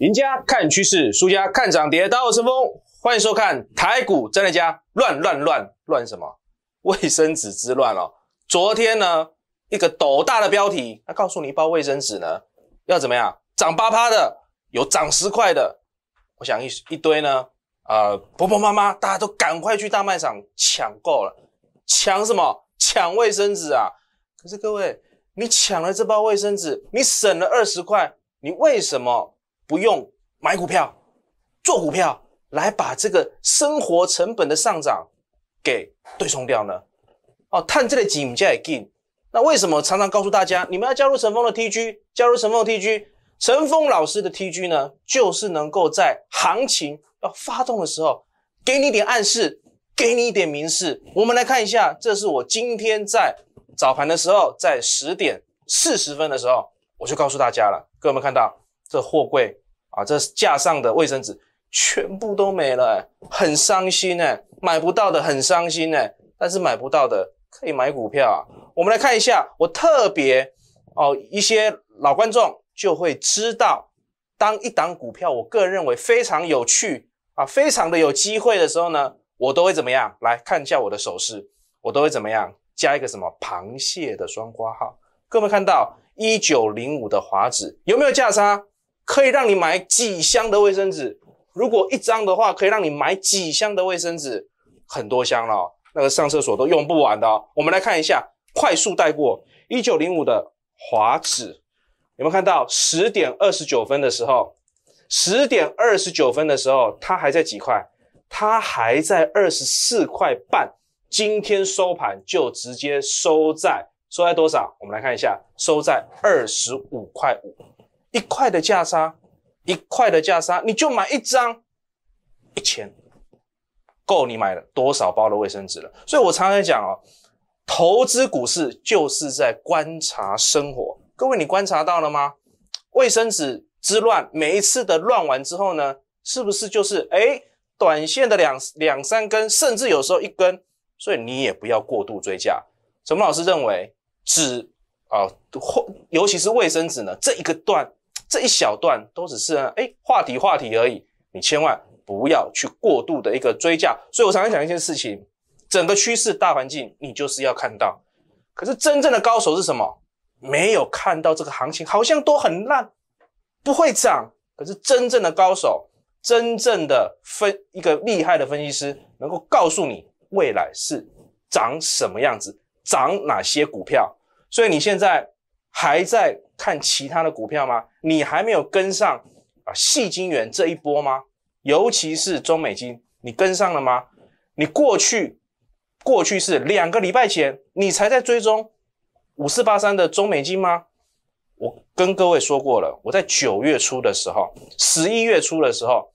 赢家看趋势，输家看涨跌。大家好，我是风，欢迎收看台股真的家乱乱乱乱什么？卫生纸之乱哦。昨天呢，一个斗大的标题，它告诉你一包卫生纸呢，要怎么样？涨八趴的，有涨十块的。我想一一堆呢，呃，婆婆妈妈，大家都赶快去大卖场抢购了，抢什么？抢卫生纸啊！可是各位，你抢了这包卫生纸，你省了二十块，你为什么？不用买股票，做股票来把这个生活成本的上涨给对冲掉呢？哦，探这类基金也 gain。那为什么常常告诉大家你们要加入陈风的 TG，加入峰风 TG，陈风老师的 TG 呢？就是能够在行情要发动的时候给你一点暗示，给你一点明示。我们来看一下，这是我今天在早盘的时候，在十点四十分的时候，我就告诉大家了，各位有没有看到这货柜？啊，这架上的卫生纸全部都没了，很伤心哎，买不到的很伤心哎，但是买不到的可以买股票啊。我们来看一下，我特别哦，一些老观众就会知道，当一档股票我个人认为非常有趣啊，非常的有机会的时候呢，我都会怎么样？来看一下我的手势，我都会怎么样？加一个什么螃蟹的双挂号。各位看到一九零五的华指有没有价差？可以让你买几箱的卫生纸，如果一张的话，可以让你买几箱的卫生纸，很多箱了，那个上厕所都用不完的。我们来看一下，快速带过一九零五的华纸，有没有看到十点二十九分的时候？十点二十九分的时候，它还在几块？它还在二十四块半。今天收盘就直接收在收在多少？我们来看一下，收在二十五块五。一块的价差，一块的价差，你就买一张，一千，够你买了多少包的卫生纸了？所以，我常常讲哦，投资股市就是在观察生活。各位，你观察到了吗？卫生纸之乱，每一次的乱完之后呢，是不是就是哎，短线的两两三根，甚至有时候一根？所以，你也不要过度追加。陈么老师认为，纸啊，或尤其是卫生纸呢，这一个段。这一小段都只是哎话题话题而已，你千万不要去过度的一个追加。所以我常常讲一件事情，整个趋势大环境你就是要看到。可是真正的高手是什么？没有看到这个行情好像都很烂，不会涨。可是真正的高手，真正的分一个厉害的分析师，能够告诉你未来是涨什么样子，涨哪些股票。所以你现在。还在看其他的股票吗？你还没有跟上啊，细金元这一波吗？尤其是中美金，你跟上了吗？你过去，过去是两个礼拜前你才在追踪五四八三的中美金吗？我跟各位说过了，我在九月初的时候，十一月初的时候，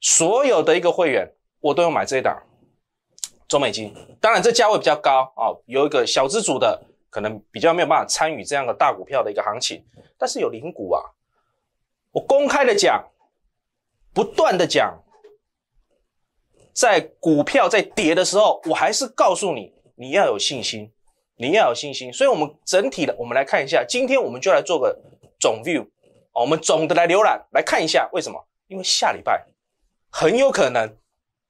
所有的一个会员我都有买这一档中美金，当然这价位比较高啊，有一个小资组的。可能比较没有办法参与这样的大股票的一个行情，但是有零股啊。我公开的讲，不断的讲，在股票在跌的时候，我还是告诉你，你要有信心，你要有信心。所以我们整体的，我们来看一下，今天我们就来做个总 view 啊，我们总的来浏览来看一下为什么？因为下礼拜很有可能，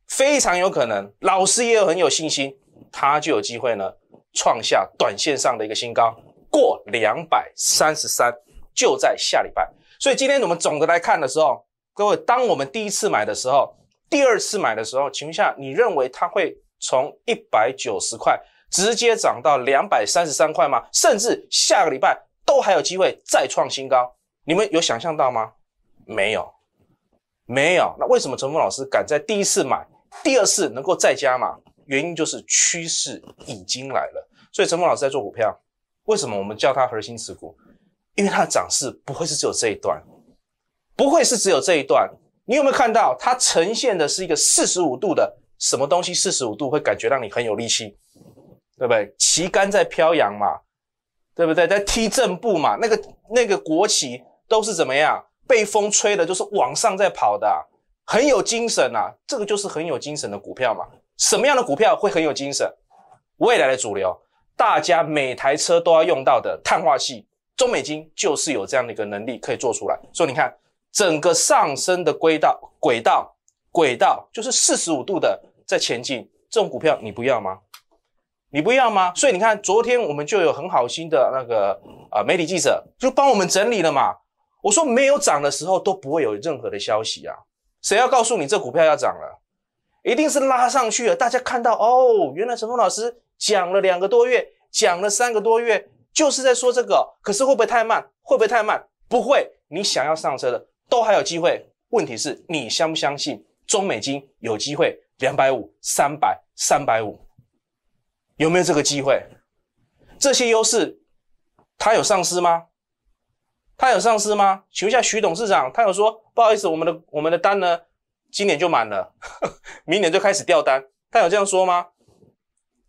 非常有可能，老师也有很有信心，他就有机会呢。创下短线上的一个新高，过两百三十三，就在下礼拜。所以今天我们总的来看的时候，各位，当我们第一次买的时候，第二次买的时候，问一下，你认为它会从一百九十块直接涨到两百三十三块吗？甚至下个礼拜都还有机会再创新高？你们有想象到吗？没有，没有。那为什么陈峰老师敢在第一次买，第二次能够再加码？原因就是趋势已经来了，所以陈峰老师在做股票，为什么我们叫它核心持股？因为它的涨势不会是只有这一段，不会是只有这一段。你有没有看到它呈现的是一个四十五度的什么东西？四十五度会感觉让你很有力气，对不对？旗杆在飘扬嘛，对不对？在踢正步嘛，那个那个国旗都是怎么样被风吹的，就是往上在跑的，很有精神啊！这个就是很有精神的股票嘛。什么样的股票会很有精神？未来的主流，大家每台车都要用到的碳化器，中美金就是有这样的一个能力可以做出来。所以你看，整个上升的轨道、轨道、轨道，就是四十五度的在前进。这种股票你不要吗？你不要吗？所以你看，昨天我们就有很好心的那个啊媒体记者就帮我们整理了嘛。我说没有涨的时候都不会有任何的消息啊，谁要告诉你这股票要涨了？一定是拉上去啊！大家看到哦，原来陈峰老师讲了两个多月，讲了三个多月，就是在说这个。可是会不会太慢？会不会太慢？不会，你想要上车的都还有机会。问题是你相不相信中美金有机会两百五、三百、三百五，有没有这个机会？这些优势，它有上市吗？它有上市吗？请问一下徐董事长，他有说不好意思，我们的我们的单呢？今年就满了，明年就开始掉单，他有这样说吗？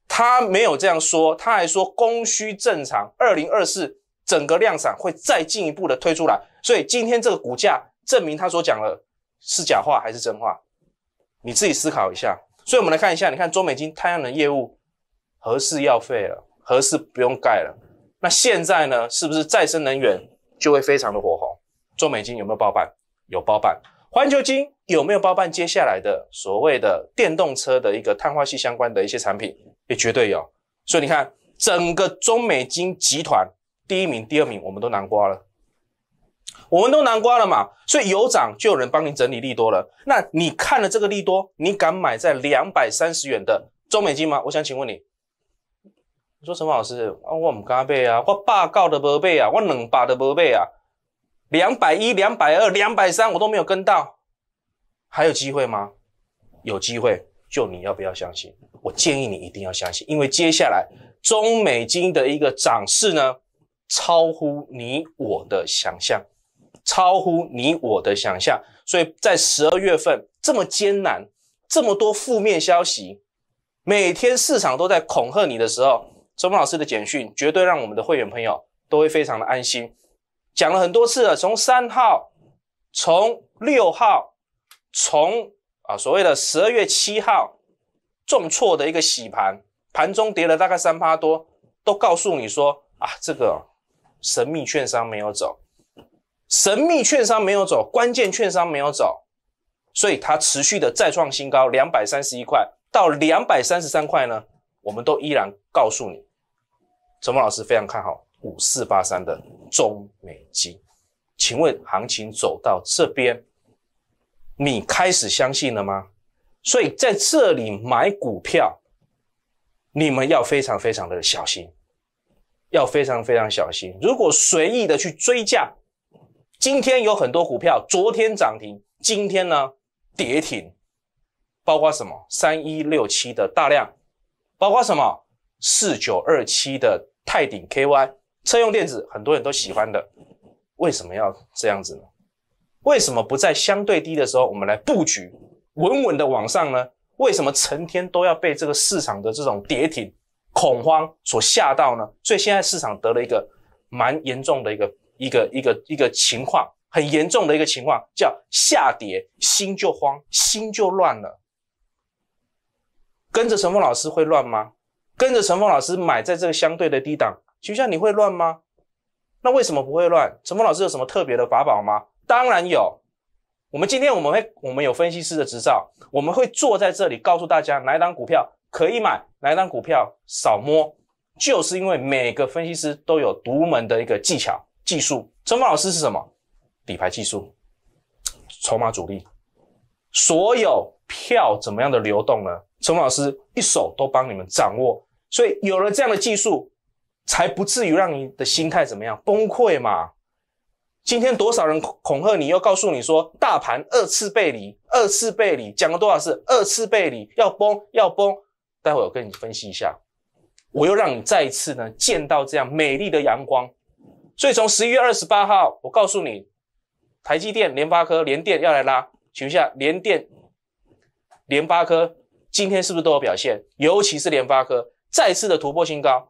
他没有这样说，他还说供需正常。二零二四整个量产会再进一步的推出来，所以今天这个股价证明他所讲的是假话还是真话，你自己思考一下。所以我们来看一下，你看中美金太阳能业务合适要废了，合适不用盖了。那现在呢，是不是再生能源就会非常的火红？中美金有没有包办？有包办。环球金有没有包办接下来的所谓的电动车的一个碳化系相关的一些产品？也绝对有。所以你看，整个中美金集团第一名、第二名，我们都难刮了，我们都难刮了嘛。所以有涨就有人帮您整理利多了。那你看了这个利多，你敢买在两百三十元的中美金吗？我想请问你，你说陈老师，我我们刚被啊，我八告的不被啊，我两百的不被啊。两百一、两百二、两百三，我都没有跟到，还有机会吗？有机会，就你要不要相信？我建议你一定要相信，因为接下来中美金的一个涨势呢，超乎你我的想象，超乎你我的想象。所以在十二月份这么艰难、这么多负面消息，每天市场都在恐吓你的时候，周峰老师的简讯绝对让我们的会员朋友都会非常的安心。讲了很多次了，从三号，从六号，从啊所谓的十二月七号，重挫的一个洗盘，盘中跌了大概三趴多，都告诉你说啊，这个神秘券商没有走，神秘券商没有走，关键券商没有走，所以它持续的再创新高，两百三十一块到两百三十三块呢，我们都依然告诉你，陈鹏老师非常看好。五四八三的中美金，请问行情走到这边，你开始相信了吗？所以在这里买股票，你们要非常非常的小心，要非常非常小心。如果随意的去追价，今天有很多股票，昨天涨停，今天呢跌停，包括什么三一六七的大量，包括什么四九二七的泰鼎 KY。车用电子很多人都喜欢的，为什么要这样子呢？为什么不在相对低的时候我们来布局，稳稳的往上呢？为什么成天都要被这个市场的这种跌停恐慌所吓到呢？所以现在市场得了一个蛮严重的一个一个一个一个情况，很严重的一个情况叫下跌心就慌，心就乱了。跟着陈峰老师会乱吗？跟着陈峰老师买在这个相对的低档。徐像你会乱吗？那为什么不会乱？陈峰老师有什么特别的法宝吗？当然有。我们今天我们会，我们有分析师的执照，我们会坐在这里告诉大家，哪一档股票可以买，哪一档股票少摸，就是因为每个分析师都有独门的一个技巧技术。陈峰老师是什么？底牌技术，筹码主力，所有票怎么样的流动呢？陈峰老师一手都帮你们掌握，所以有了这样的技术。才不至于让你的心态怎么样崩溃嘛？今天多少人恐恐吓你，又告诉你说大盘二次背离，二次背离讲了多少次？二次背离要崩要崩，待会我跟你分析一下。我又让你再一次呢见到这样美丽的阳光。所以从十一月二十八号，我告诉你，台积电、联发科、联电要来拉，请问一下，联电、联发科今天是不是都有表现？尤其是联发科再次的突破新高。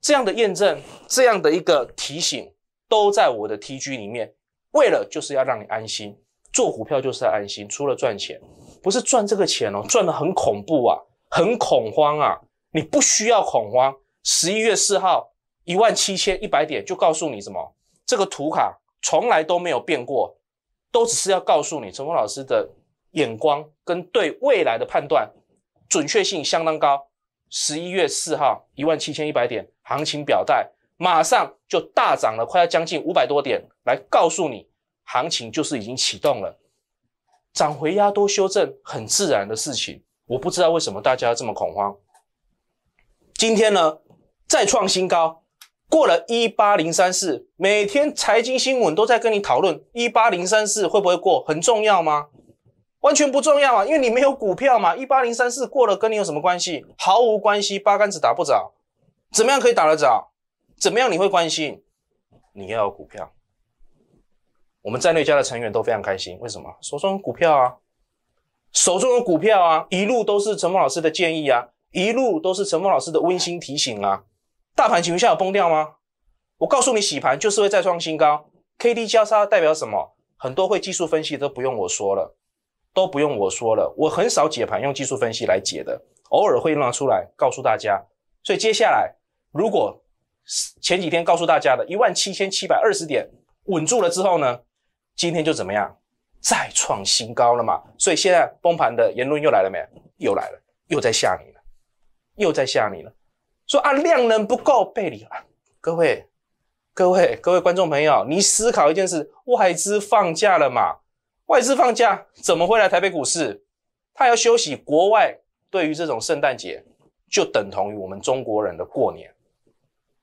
这样的验证，这样的一个提醒，都在我的 T G 里面。为了就是要让你安心，做股票就是要安心。除了赚钱，不是赚这个钱哦，赚的很恐怖啊，很恐慌啊。你不需要恐慌。十一月四号一万七千一百点就告诉你什么？这个图卡从来都没有变过，都只是要告诉你，陈峰老师的眼光跟对未来的判断准确性相当高。十一月四号一万七千一百点，行情表带马上就大涨了，快要将近五百多点，来告诉你，行情就是已经启动了，涨回压多修正很自然的事情。我不知道为什么大家这么恐慌。今天呢，再创新高，过了一八零三四，每天财经新闻都在跟你讨论一八零三四会不会过，很重要吗？完全不重要啊，因为你没有股票嘛。一八零三四过了，跟你有什么关系？毫无关系，八竿子打不着。怎么样可以打得着？怎么样你会关心？你要有股票。我们战略家的成员都非常开心，为什么？手中有股票啊，手中有股票啊，一路都是陈峰老师的建议啊，一路都是陈峰老师的温馨提醒啊。大盘情况下有崩掉吗？我告诉你，洗盘就是会再创新高。K D 交叉代表什么？很多会技术分析都不用我说了。都不用我说了，我很少解盘用技术分析来解的，偶尔会拿出来告诉大家。所以接下来，如果前几天告诉大家的一万七千七百二十点稳住了之后呢，今天就怎么样？再创新高了嘛？所以现在崩盘的言论又来了没？又来了，又在吓你了，又在吓你了。说啊，量能不够，背离了。各位，各位，各位观众朋友，你思考一件事：外资放假了嘛？外资放假怎么会来台北股市？他要休息。国外对于这种圣诞节，就等同于我们中国人的过年，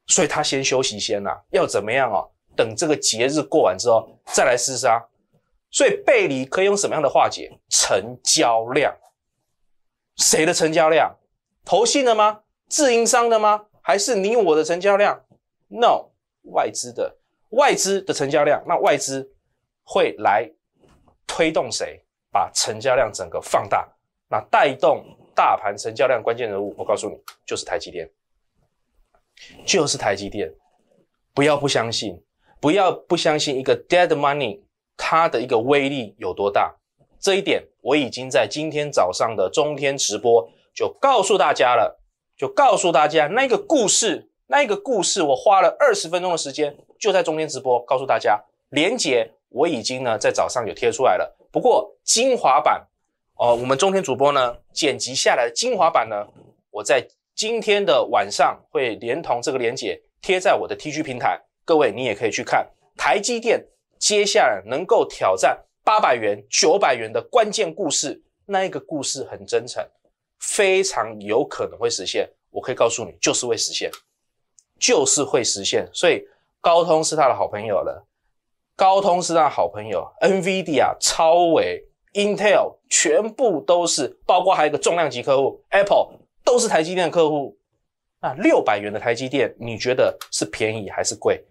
所以他先休息先啦。要怎么样啊？等这个节日过完之后再来厮杀。所以背离可以用什么样的化解？成交量？谁的成交量？投信的吗？自营商的吗？还是你我的成交量？No，外资的外资的成交量。那外资会来？推动谁把成交量整个放大，那带动大盘成交量关键人物，我告诉你，就是台积电，就是台积电，不要不相信，不要不相信一个 dead money 它的一个威力有多大，这一点我已经在今天早上的中天直播就告诉大家了，就告诉大家那个故事，那个故事我花了二十分钟的时间就在中天直播告诉大家，连结。我已经呢在早上有贴出来了，不过精华版，哦，我们中天主播呢剪辑下来的精华版呢，我在今天的晚上会连同这个链接贴在我的 TG 平台，各位你也可以去看。台积电接下来能够挑战八百元、九百元的关键故事，那一个故事很真诚，非常有可能会实现。我可以告诉你，就是会实现，就是会实现。所以高通是他的好朋友了。高通是的好朋友，NVIDIA、超微、Intel 全部都是，包括还有一个重量级客户 Apple，都是台积电的客户。那六百元的台积电，你觉得是便宜还是贵？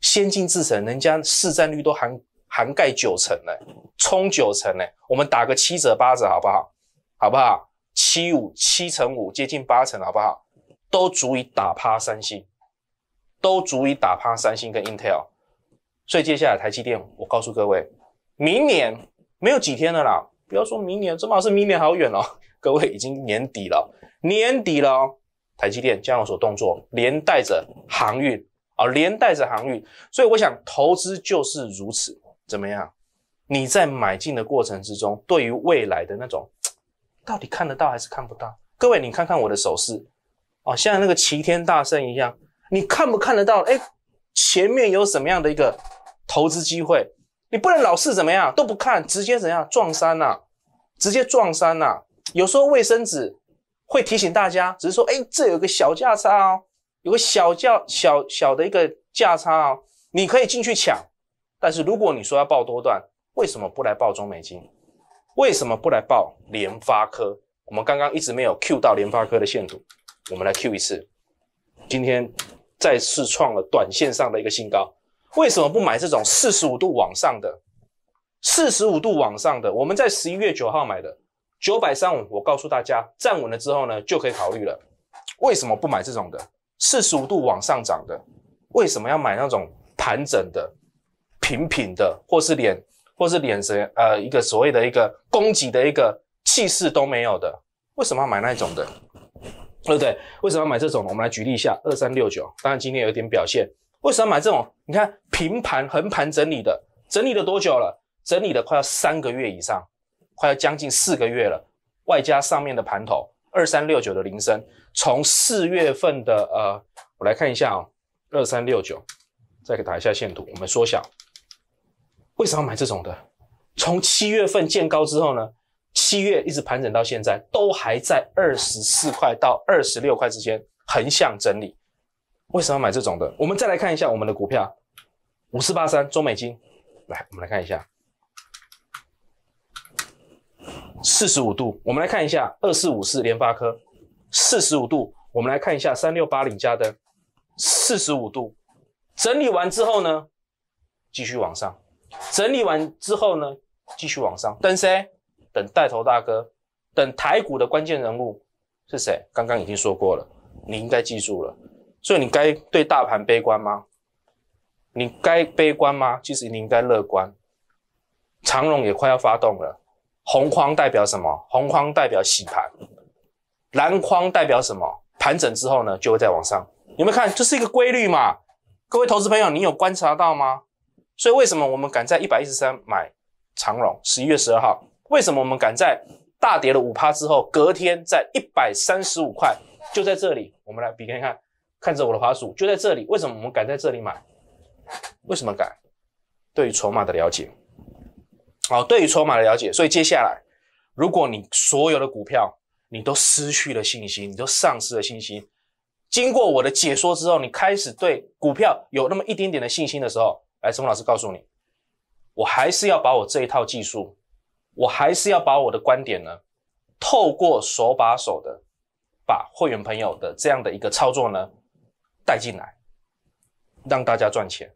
先进制程，人家市占率都涵涵盖九成呢，冲九成呢，我们打个七折八折好不好？好不好？七五七成五，接近八成好不好？都足以打趴三星，都足以打趴三星跟 Intel。所以接下来台积电，我告诉各位，明年没有几天了啦，不要说明年，这马是明年好远哦。各位已经年底了，年底了哦，台积电将有所动作，连带着航运啊，连带着航运。所以我想投资就是如此，怎么样？你在买进的过程之中，对于未来的那种，到底看得到还是看不到？各位，你看看我的手势，哦，像那个齐天大圣一样，你看不看得到？哎，前面有什么样的一个？投资机会，你不能老是怎么样都不看，直接怎样撞衫呐？直接撞衫呐！有时候卫生纸会提醒大家，只是说，哎，这有个小价差哦，有个小价小小的一个价差哦，你可以进去抢。但是如果你说要报多段，为什么不来报中美金？为什么不来报联发科？我们刚刚一直没有 Q 到联发科的线图，我们来 Q 一次。今天再次创了短线上的一个新高。为什么不买这种四十五度往上的？四十五度往上的，我们在十一月九号买的九百三五，我告诉大家，站稳了之后呢，就可以考虑了。为什么不买这种的四十五度往上涨的？为什么要买那种盘整的、平平的，或是脸或是脸谁呃一个所谓的一个攻击的一个气势都没有的？为什么要买那一种的？对不对？为什么要买这种？我们来举例一下二三六九，当然今天有点表现。为什么要买这种？你看平盘、横盘整理的，整理了多久了？整理了快要三个月以上，快要将近四个月了，外加上面的盘头二三六九的铃声，从四月份的呃，我来看一下啊，二三六九，再给打一下线图，我们缩小。为什么要买这种的？从七月份见高之后呢，七月一直盘整到现在，都还在二十四块到二十六块之间横向整理。为什么要买这种的？我们再来看一下我们的股票，五四八三中美金，来，我们来看一下，四十五度。我们来看一下二四五四联发科，四十五度。我们来看一下三六八零家登，四十五度。整理完之后呢，继续往上。整理完之后呢，继续往上。等谁？等带头大哥？等台股的关键人物是谁？刚刚已经说过了，你应该记住了。所以你该对大盘悲观吗？你该悲观吗？其实你应该乐观。长荣也快要发动了。红框代表什么？红框代表洗盘。蓝框代表什么？盘整之后呢，就会再往上。你们看，这是一个规律嘛？各位投资朋友，你有观察到吗？所以为什么我们敢在一百一十三买长荣？十一月十二号，为什么我们敢在大跌了五趴之后，隔天在一百三十五块？就在这里，我们来比看看。看着我的滑鼠就在这里，为什么我们敢在这里买？为什么敢？对于筹码的了解，好，对于筹码的了解。所以接下来，如果你所有的股票你都失去了信心，你都丧失了信心，经过我的解说之后，你开始对股票有那么一丁点的信心的时候，来，陈老师告诉你，我还是要把我这一套技术，我还是要把我的观点呢，透过手把手的把会员朋友的这样的一个操作呢。带进来，让大家赚钱。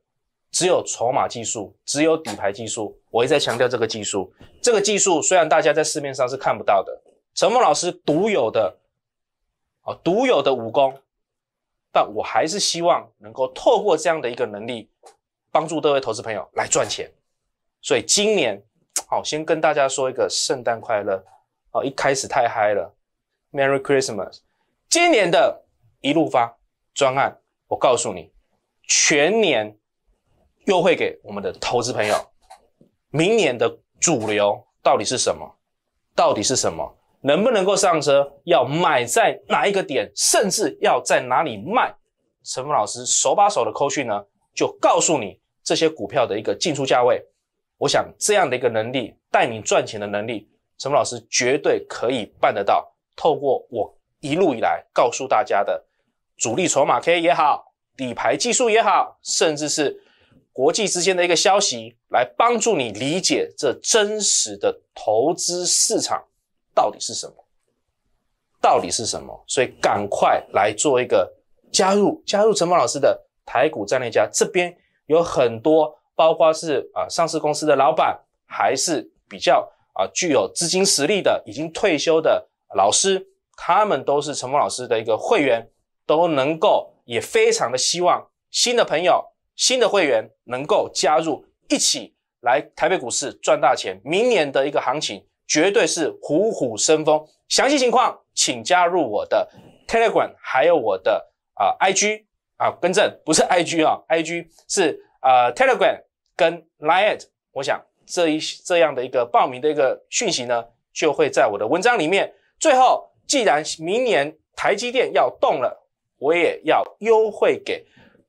只有筹码技术，只有底牌技术。我一再强调这个技术，这个技术虽然大家在市面上是看不到的，陈梦老师独有的，啊独有的武功。但我还是希望能够透过这样的一个能力，帮助各位投资朋友来赚钱。所以今年，好先跟大家说一个圣诞快乐，哦一开始太嗨了，Merry Christmas。今年的一路发专案。我告诉你，全年优惠给我们的投资朋友，明年的主流到底是什么？到底是什么？能不能够上车？要买在哪一个点？甚至要在哪里卖？陈峰老师手把手的扣去呢，就告诉你这些股票的一个进出价位。我想这样的一个能力，带你赚钱的能力，陈峰老师绝对可以办得到。透过我一路以来告诉大家的。主力筹码 K 也好，底牌技术也好，甚至是国际之间的一个消息，来帮助你理解这真实的投资市场到底是什么，到底是什么。所以，赶快来做一个加入加入陈峰老师的台股战略家。这边有很多，包括是啊上市公司的老板，还是比较啊具有资金实力的，已经退休的老师，他们都是陈峰老师的一个会员。都能够也非常的希望新的朋友、新的会员能够加入，一起来台北股市赚大钱。明年的一个行情绝对是虎虎生风。详细情况请加入我的 Telegram，还有我的啊 IG 啊，更正不是 IG 啊，IG 是啊 Telegram 跟 Line。我想这一这样的一个报名的一个讯息呢，就会在我的文章里面。最后，既然明年台积电要动了。我也要优惠给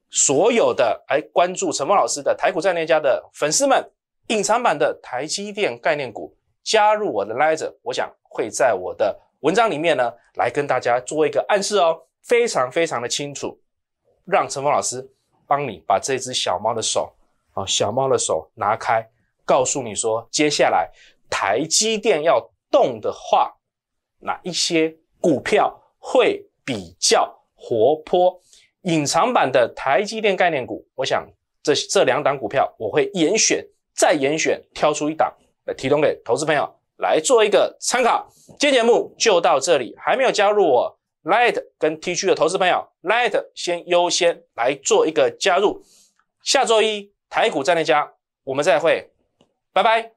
所有的来关注陈峰老师的台股战略家的粉丝们，隐藏版的台积电概念股加入我的拉 e 我想会在我的文章里面呢来跟大家做一个暗示哦，非常非常的清楚，让陈峰老师帮你把这只小猫的手啊小猫的手拿开，告诉你说接下来台积电要动的话，哪一些股票会比较？活泼，隐藏版的台积电概念股，我想这这两档股票我会严选再严选，挑出一档来提供给投资朋友来做一个参考。今天节目就到这里，还没有加入我 l i g h t 跟 t 区的投资朋友 l i g h t 先优先来做一个加入。下周一台股再内家，我们再会，拜拜。